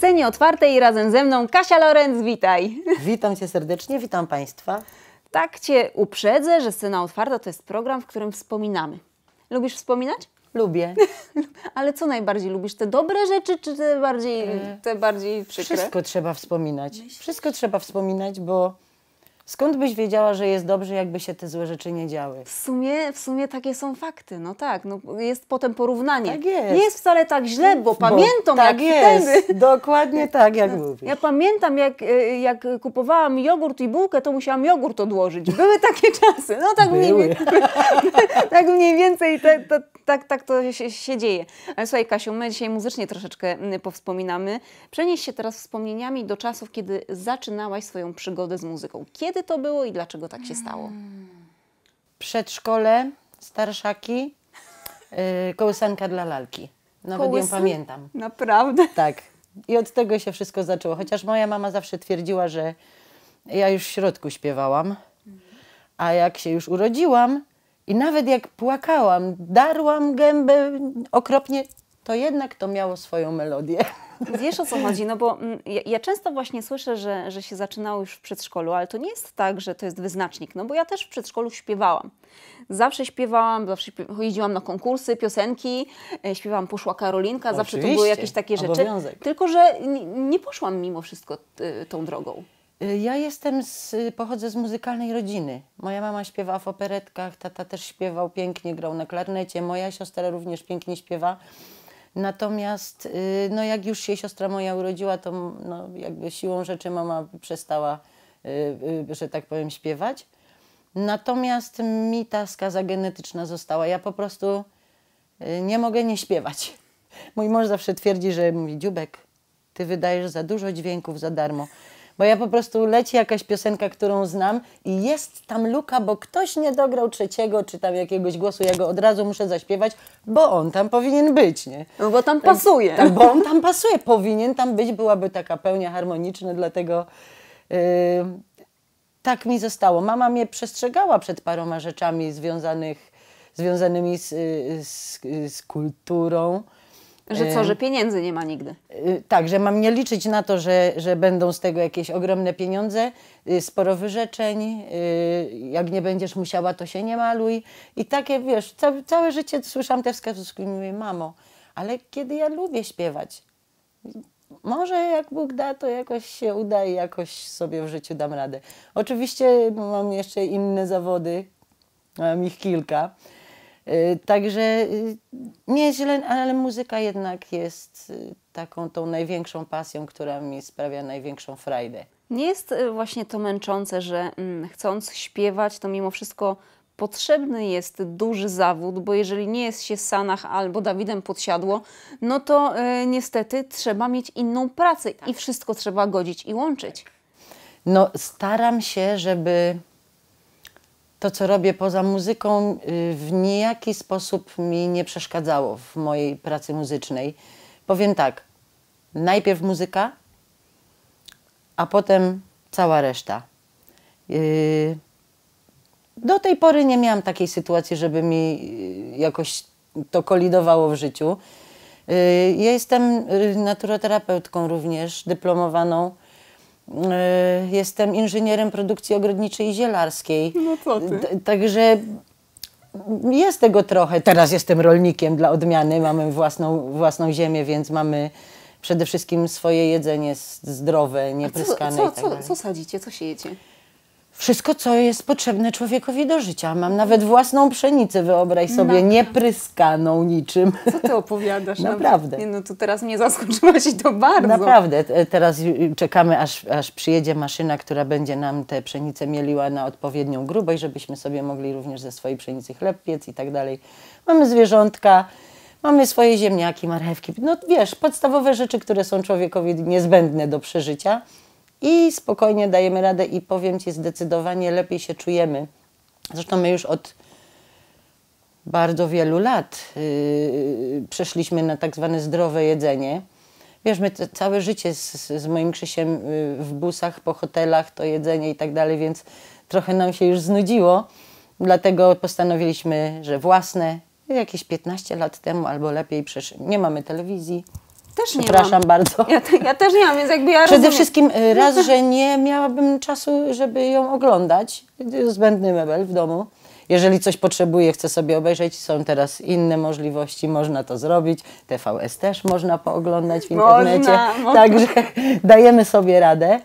scenie otwartej razem ze mną Kasia Lorenz, witaj. Witam Cię serdecznie, witam Państwa. Tak Cię uprzedzę, że scena otwarta to jest program, w którym wspominamy. Lubisz wspominać? Lubię. Ale co najbardziej lubisz? Te dobre rzeczy, czy te bardziej, mm. te bardziej przykre? Wszystko trzeba wspominać. Wszystko trzeba wspominać, bo Skąd byś wiedziała, że jest dobrze, jakby się te złe rzeczy nie działy? W sumie, w sumie takie są fakty, no tak. No jest potem porównanie. Tak jest. Nie jest wcale tak źle, bo, bo pamiętam tak jak jest. Wtedy. Dokładnie tak, jak no. mówisz. Ja pamiętam, jak, y, jak kupowałam jogurt i bułkę, to musiałam jogurt odłożyć. Były takie czasy. No tak, mniej mniej, tak mniej więcej tak, tak, tak to się, się dzieje. Ale słuchaj Kasiu, my dzisiaj muzycznie troszeczkę y, powspominamy. Przenieś się teraz wspomnieniami do czasów, kiedy zaczynałaś swoją przygodę z muzyką. Kiedy kiedy to było i dlaczego tak się stało? Przedszkole, starszaki, yy, kołysanka dla lalki. Nawet Kołysy? ją pamiętam. Naprawdę? Tak. I od tego się wszystko zaczęło. Chociaż moja mama zawsze twierdziła, że ja już w środku śpiewałam, a jak się już urodziłam i nawet jak płakałam, darłam gębę okropnie, to jednak to miało swoją melodię. Wiesz o co chodzi, no bo mm, ja, ja, często właśnie słyszę, że, że się zaczynało już w przedszkolu, ale to nie jest tak, że to jest wyznacznik, no bo ja też w przedszkolu śpiewałam. Zawsze śpiewałam, zawsze chodziłam na konkursy, piosenki, e, śpiewałam Poszła Karolinka, Oczywiście. zawsze to były jakieś takie rzeczy. Obowiązek. Tylko, że nie, nie poszłam mimo wszystko e, tą drogą. E, ja jestem z, pochodzę z muzykalnej rodziny. Moja mama śpiewa w operetkach, tata też śpiewał pięknie, grał na klarnecie, moja siostra również pięknie śpiewa. Natomiast y, no jak już się siostra moja urodziła, to no, jakby siłą rzeczy mama przestała, y, y, że tak powiem, śpiewać. Natomiast mi ta skaza genetyczna została. Ja po prostu nie mogę nie śpiewać. Mój mąż zawsze twierdzi, że mówi, Dziubek, ty wydajesz za dużo dźwięków za darmo. Bo ja po prostu leci jakaś piosenka, którą znam i jest tam luka, bo ktoś nie dograł trzeciego czy tam jakiegoś głosu, ja go od razu muszę zaśpiewać, bo on tam powinien być, nie? No bo tam pasuje. Tak, bo on tam pasuje, powinien tam być, byłaby taka pełnia harmoniczna, dlatego... Yy, tak mi zostało. Mama mnie przestrzegała przed paroma rzeczami związanych, związanymi z, y, z, y, z kulturą, że co, e, że pieniędzy nie ma nigdy. Y, tak, że mam nie liczyć na to, że, że będą z tego jakieś ogromne pieniądze, y, sporo wyrzeczeń, y, jak nie będziesz musiała, to się nie maluj. I takie, wiesz, całe, życie słyszałam te wskazówki i mówię, mamo, ale kiedy ja lubię śpiewać, może jak Bóg da, to jakoś się uda i jakoś sobie w życiu dam radę. Oczywiście mam jeszcze inne zawody, mam ich kilka Y, także y, nieźle, ale muzyka jednak jest y, taką tą największą pasją, która mi sprawia największą frajdę. Nie jest właśnie to męczące, że mm, chcąc śpiewać, to mimo wszystko potrzebny jest duży zawód, bo jeżeli nie jest się Sanach albo Dawidem Podsiadło, no to y, niestety trzeba mieć inną pracę i tak. wszystko trzeba godzić i łączyć. No staram się, żeby to, co robię poza muzyką, y, w nijaki sposób mi nie przeszkadzało w mojej pracy muzycznej. Powiem tak, najpierw muzyka, a potem cała reszta. Y, do tej pory nie miałam takiej sytuacji, żeby mi y, jakoś to kolidowało w życiu. Ja jestem naturoterapeutką również, dyplomowaną. Y, jestem inżynierem produkcji ogrodniczej i zielarskiej. No co ty. Także jest tego trochę. Teraz jestem rolnikiem dla odmiany, mamy własną, własną ziemię, więc mamy przede wszystkim swoje jedzenie zdrowe, niepryskane. Co, tak co, co, co sadzicie, co siejecie? wszystko, co jest potrzebne człowiekowi do życia. Mam nawet własną pszenicę, wyobraź sobie, niepryskaną niczym. Co ty opowiadasz? No, Naprawdę. Nie, no to teraz mnie zaskoczyłaś i to bardzo. Naprawdę. E, teraz y, czekamy, aż, aż przyjedzie maszyna, która będzie nam te pszenicę mieliła na odpowiednią grubość, żebyśmy sobie mogli również ze swojej pszenicy chleb piec i tak dalej. Mamy zwierzątka, mamy swoje ziemniaki, marchewki. No wiesz, podstawowe rzeczy, które są człowiekowi niezbędne do przeżycia i spokojnie dajemy radę i powiem Ci, zdecydowanie lepiej się czujemy. Zresztą my już od bardzo wielu lat yy, przeszliśmy na tak zwane zdrowe jedzenie. Wiesz, my całe życie z, z moim Krzysiem yy, w busach, po hotelach, to jedzenie i tak dalej, więc trochę nam się już znudziło. Dlatego postanowiliśmy, że własne, jakieś 15 lat temu albo lepiej, przecież nie mamy telewizji, też nie Przepraszam mam. bardzo. Ja, te, ja, też nie mam, więc jakby ja Przede rozumiem. wszystkim y, raz, że nie miałabym czasu, żeby ją oglądać. Zbędny mebel w domu. Jeżeli coś potrzebuję, chcę sobie obejrzeć, są teraz inne możliwości, można to zrobić. TVS też można pooglądać w internecie. Można, można. Także dajemy sobie radę.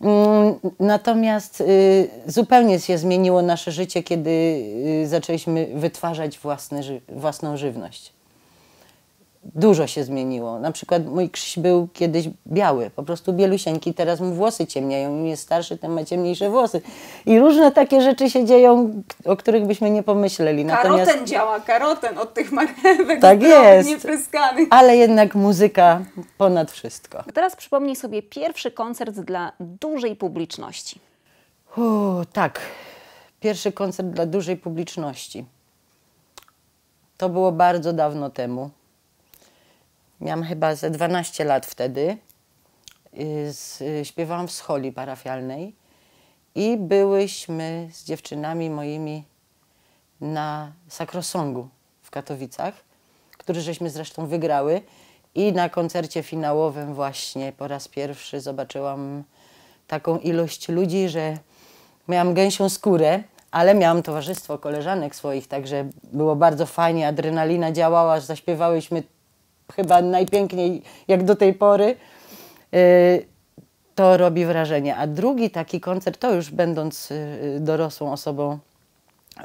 Mm, natomiast y, zupełnie się zmieniło nasze życie, kiedy y, zaczęliśmy wytwarzać własną żywność dużo się zmieniło. Na przykład mój krzyś był kiedyś biały, po prostu bielusieńki, teraz mu włosy ciemniają Im jest starszy, tym ma ciemniejsze włosy. I różne takie rzeczy się dzieją, o których byśmy nie pomyśleli. Natomiast... Karoten działa, karoten od tych marchewek tak jest. niepryskanych. Ale jednak muzyka ponad wszystko. Teraz przypomnij sobie pierwszy koncert dla dużej publiczności. Uu, tak, pierwszy koncert dla dużej publiczności. To było bardzo dawno temu miałam chyba ze 12 lat wtedy. Y, z, y, śpiewałam w scholi parafialnej i byłyśmy z dziewczynami moimi na Sakrosongu w Katowicach, który żeśmy zresztą wygrały. I na koncercie finałowym właśnie po raz pierwszy zobaczyłam taką ilość ludzi, że miałam gęsią skórę, ale miałam towarzystwo koleżanek swoich, także było bardzo fajnie, adrenalina działała, zaśpiewałyśmy chyba najpiękniej jak do tej pory, y, to robi wrażenie. A drugi taki koncert, to już będąc y, dorosłą osobą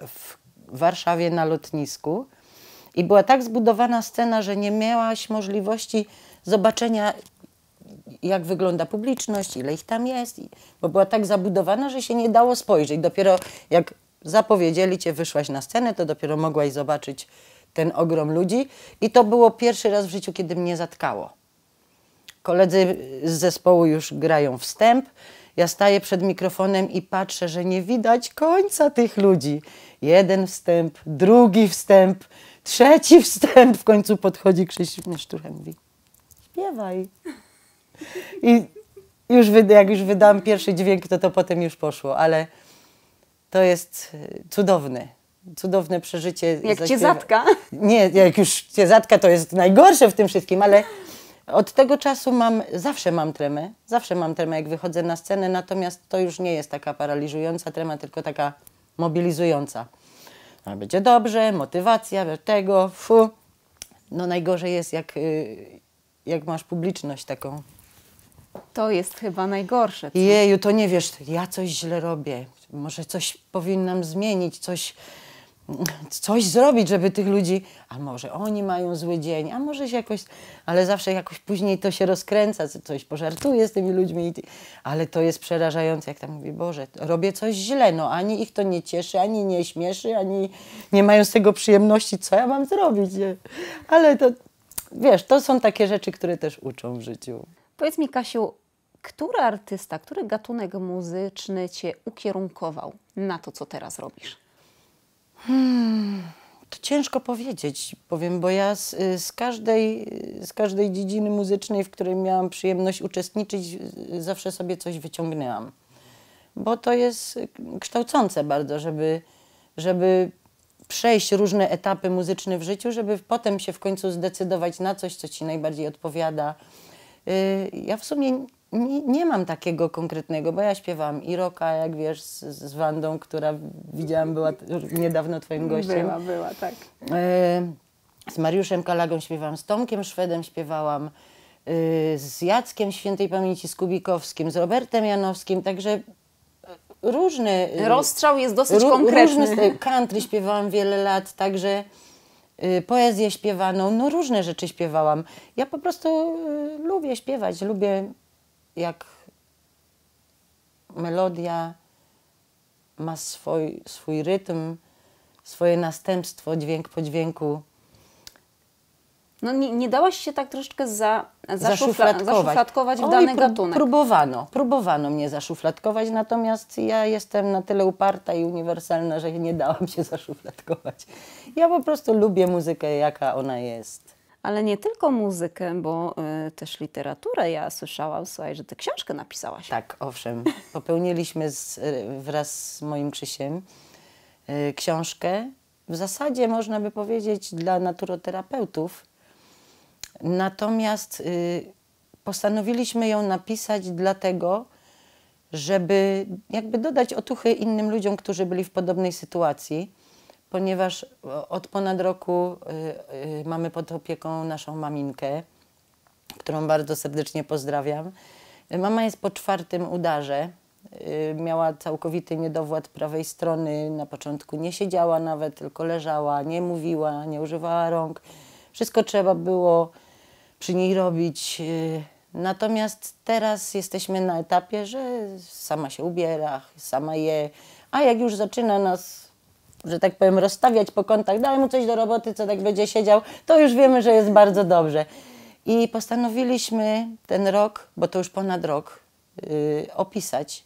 w Warszawie na lotnisku. I była tak zbudowana scena, że nie miałaś możliwości zobaczenia, jak wygląda publiczność, ile ich tam jest, bo była tak zabudowana, że się nie dało spojrzeć. Dopiero jak zapowiedzieli cię, wyszłaś na scenę, to dopiero mogłaś zobaczyć ten ogrom ludzi. I to było pierwszy raz w życiu, kiedy mnie zatkało. Koledzy z zespołu już grają wstęp. Ja staję przed mikrofonem i patrzę, że nie widać końca tych ludzi. Jeden wstęp, drugi wstęp, trzeci wstęp. W końcu podchodzi Krzysztof Szturchem mówi, śpiewaj. I już, jak już wydałam pierwszy dźwięk, to to potem już poszło, ale to jest e, cudowne cudowne przeżycie. Jak zaśpiewa. cię zatka. Nie, jak już cię zatka, to jest najgorsze w tym wszystkim, ale od tego czasu mam, zawsze mam tremę, zawsze mam tremę, jak wychodzę na scenę, natomiast to już nie jest taka paraliżująca trema, tylko taka mobilizująca. będzie dobrze, motywacja, tego, fu. No najgorzej jest, jak, y, jak masz publiczność taką. To jest chyba najgorsze. Co? Jeju, to nie wiesz, ja coś źle robię, może coś powinnam zmienić, coś coś zrobić, żeby tych ludzi, a może oni mają zły dzień, a może się jakoś, ale zawsze jakoś później to się rozkręca, coś pożartuje z tymi ludźmi, ale to jest przerażające, jak tam mówi, Boże, robię coś źle, no ani ich to nie cieszy, ani nie śmieszy, ani nie mają z tego przyjemności, co ja mam zrobić, nie? ale to, wiesz, to są takie rzeczy, które też uczą w życiu. Powiedz mi, Kasiu, który artysta, który gatunek muzyczny Cię ukierunkował na to, co teraz robisz? Hmm, to ciężko powiedzieć, powiem, bo ja z, z, każdej, z każdej dziedziny muzycznej, w której miałam przyjemność uczestniczyć, zawsze sobie coś wyciągnęłam. Bo to jest kształcące bardzo, żeby, żeby przejść różne etapy muzyczne w życiu, żeby potem się w końcu zdecydować na coś, co ci najbardziej odpowiada. Y, ja w sumie nie, nie, mam takiego konkretnego, bo ja śpiewam i roka, jak wiesz, z, z Wandą, która widziałam, była niedawno twoim gościem. Była, była, tak. E, z Mariuszem Kalagą śpiewałam, z Tomkiem Szwedem śpiewałam, e, z Jackiem Świętej Pamięci, z Kubikowskim, z Robertem Janowskim, także różny... E, Rozstrzał jest dosyć ró, konkretny. Różny, country śpiewałam wiele lat, także poezję śpiewaną, no różne rzeczy śpiewałam. Ja po prostu lubię śpiewać, lubię jak melodia ma swój, swój rytm, swoje następstwo, dźwięk po dźwięku. No nie, nie dałaś się tak troszeczkę za, zaszufladkować. zaszufladkować w Oj, dany gatunek. Próbowano, próbowano mnie zaszufladkować, natomiast ja jestem na tyle uparta i uniwersalna, że nie dałam się zaszufladkować. Ja po prostu lubię muzykę, jaka ona jest ale nie tylko muzykę, bo y, też literaturę. Ja słyszałam, słuchaj, że ty książkę napisałaś. Tak, owszem. Popełniliśmy z, y, wraz z moim Krzysiem y, książkę. W zasadzie można by powiedzieć dla naturoterapeutów. Natomiast y, postanowiliśmy ją napisać dlatego, żeby jakby dodać otuchy innym ludziom, którzy byli w podobnej sytuacji ponieważ e, od ponad roku e, e, mamy pod opieką naszą maminkę, którą bardzo serdecznie pozdrawiam. Mama jest po czwartym udarze. Miała całkowity niedowład prawej strony. Na początku nie siedziała nawet, tylko leżała, nie mówiła, nie używała rąk. Wszystko trzeba było przy niej robić. Natomiast teraz jesteśmy na etapie, że sama się ubiera, sama je, a jak już zaczyna nas że tak powiem, rozstawiać po kątach, dałem mu coś do roboty, co tak będzie siedział, to już wiemy, że jest bardzo dobrze. I postanowiliśmy ten rok, bo to już ponad rok, yy, opisać,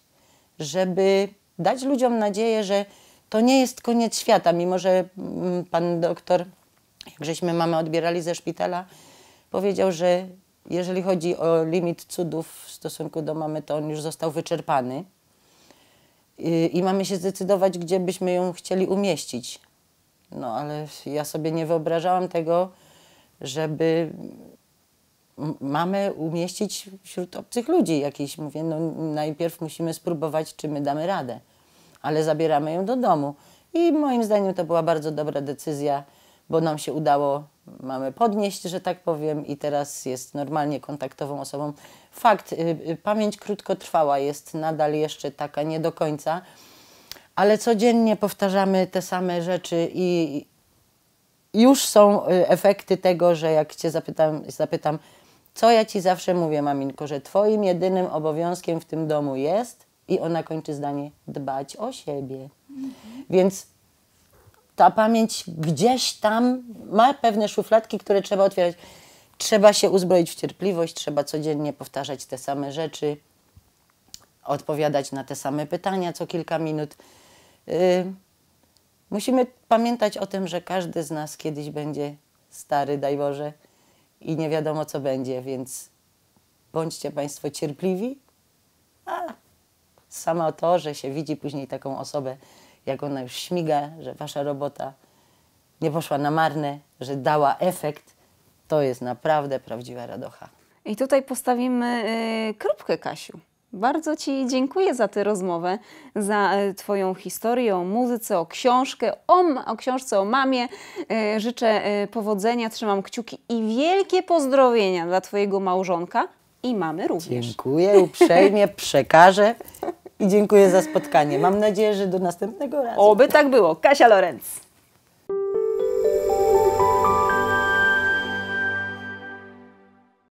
żeby dać ludziom nadzieję, że to nie jest koniec świata, mimo że mm, pan doktor, jak żeśmy mamy odbierali ze szpitala, powiedział, że jeżeli chodzi o limit cudów w stosunku do mamy, to on już został wyczerpany. Y, i mamy się zdecydować, gdzie byśmy ją chcieli umieścić. No ale ja sobie nie wyobrażałam tego, żeby mamy umieścić wśród obcych ludzi jakiejś. Mówię, no najpierw musimy spróbować, czy my damy radę, ale zabieramy ją do domu. I moim zdaniem to była bardzo dobra decyzja bo nam się udało, mamy podnieść, że tak powiem, i teraz jest normalnie kontaktową osobą. Fakt, y, y, pamięć krótkotrwała jest nadal jeszcze taka nie do końca, ale codziennie powtarzamy te same rzeczy i już są y, efekty tego, że jak Cię zapytam, zapytam co ja Ci zawsze mówię, maminko, że Twoim jedynym obowiązkiem w tym domu jest, i ona kończy zdanie, dbać o siebie. Mhm. Więc ta pamięć gdzieś tam ma pewne szufladki, które trzeba otwierać. Trzeba się uzbroić w cierpliwość, trzeba codziennie powtarzać te same rzeczy, odpowiadać na te same pytania co kilka minut. Yy, musimy pamiętać o tym, że każdy z nas kiedyś będzie stary, daj Boże, i nie wiadomo co będzie, więc bądźcie Państwo cierpliwi. A samo to, że się widzi później taką osobę jak ona już śmiga, że wasza robota nie poszła na marne, że dała efekt, to jest naprawdę prawdziwa radocha. I tutaj postawimy y, kropkę, Kasiu. Bardzo Ci dziękuję za tę rozmowę, za y, Twoją historię o muzyce, o książkę, o, o książce o mamie. Y, życzę powodzenia, trzymam kciuki i wielkie pozdrowienia dla Twojego małżonka i mamy również. Dziękuję, uprzejmie przekażę i dziękuję za spotkanie. Mam nadzieję, że do następnego razu. Oby tak było. Kasia Lorenz.